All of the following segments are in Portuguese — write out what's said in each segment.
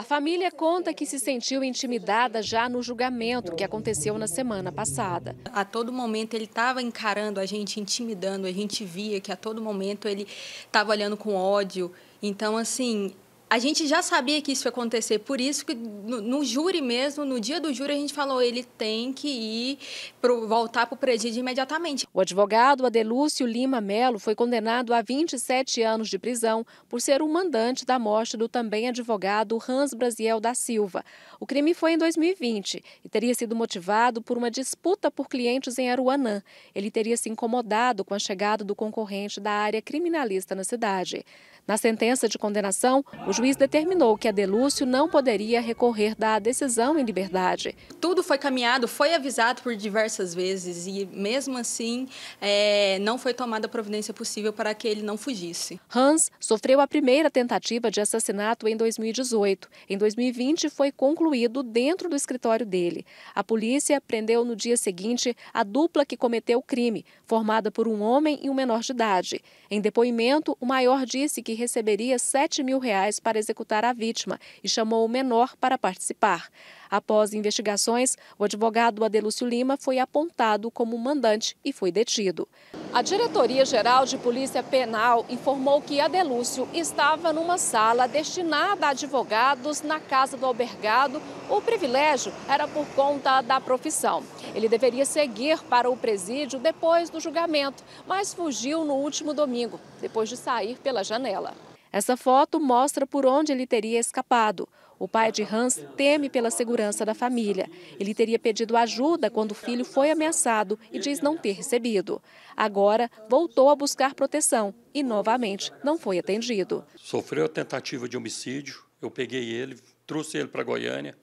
A família conta que se sentiu intimidada já no julgamento que aconteceu na semana passada. A todo momento ele estava encarando a gente, intimidando, a gente via que a todo momento ele estava olhando com ódio. Então, assim, a gente já sabia que isso ia acontecer, por isso que no, no, júri mesmo, no dia do júri, a gente falou ele tem que ir pro, voltar para o presídio imediatamente. O advogado Adelúcio Lima Melo foi condenado a 27 anos de prisão por ser o mandante da morte do também advogado Hans Brasiel da Silva. O crime foi em 2020 e teria sido motivado por uma disputa por clientes em Aruanã. Ele teria se incomodado com a chegada do concorrente da área criminalista na cidade. Na sentença de condenação, o juiz determinou que Adelúcio não poderia recorrer da decisão em liberdade. Tudo foi caminhado, foi avisado por diversas vezes e, mesmo assim, é, não foi tomada a providência possível para que ele não fugisse. Hans sofreu a primeira tentativa de assassinato em 2018. Em 2020, foi concluído dentro do escritório dele. A polícia prendeu no dia seguinte a dupla que cometeu o crime, formada por um homem e um menor de idade. Em depoimento, o maior disse que receberia 7 mil reais para para executar a vítima e chamou o menor para participar. Após investigações, o advogado Adelúcio Lima foi apontado como mandante e foi detido. A Diretoria-Geral de Polícia Penal informou que Adelúcio estava numa sala destinada a advogados na casa do albergado. O privilégio era por conta da profissão. Ele deveria seguir para o presídio depois do julgamento, mas fugiu no último domingo, depois de sair pela janela. Essa foto mostra por onde ele teria escapado. O pai de Hans teme pela segurança da família. Ele teria pedido ajuda quando o filho foi ameaçado e diz não ter recebido. Agora voltou a buscar proteção e novamente não foi atendido. Sofreu a tentativa de homicídio. Eu peguei ele, trouxe ele para Goiânia.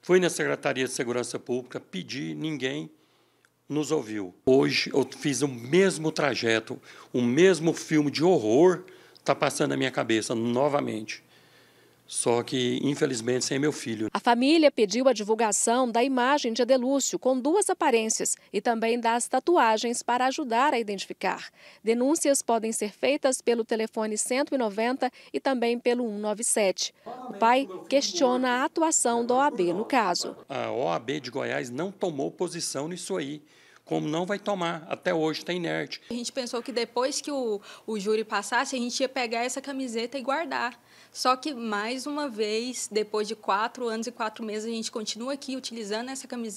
Fui na Secretaria de Segurança Pública, pedi, ninguém nos ouviu. Hoje eu fiz o mesmo trajeto, o mesmo filme de horror está passando na minha cabeça novamente. Só que, infelizmente, sem meu filho. A família pediu a divulgação da imagem de Adelúcio com duas aparências e também das tatuagens para ajudar a identificar. Denúncias podem ser feitas pelo telefone 190 e também pelo 197. O pai questiona a atuação da OAB no caso. A OAB de Goiás não tomou posição nisso aí como não vai tomar, até hoje está inerte. A gente pensou que depois que o, o júri passasse, a gente ia pegar essa camiseta e guardar. Só que, mais uma vez, depois de quatro anos e quatro meses, a gente continua aqui utilizando essa camiseta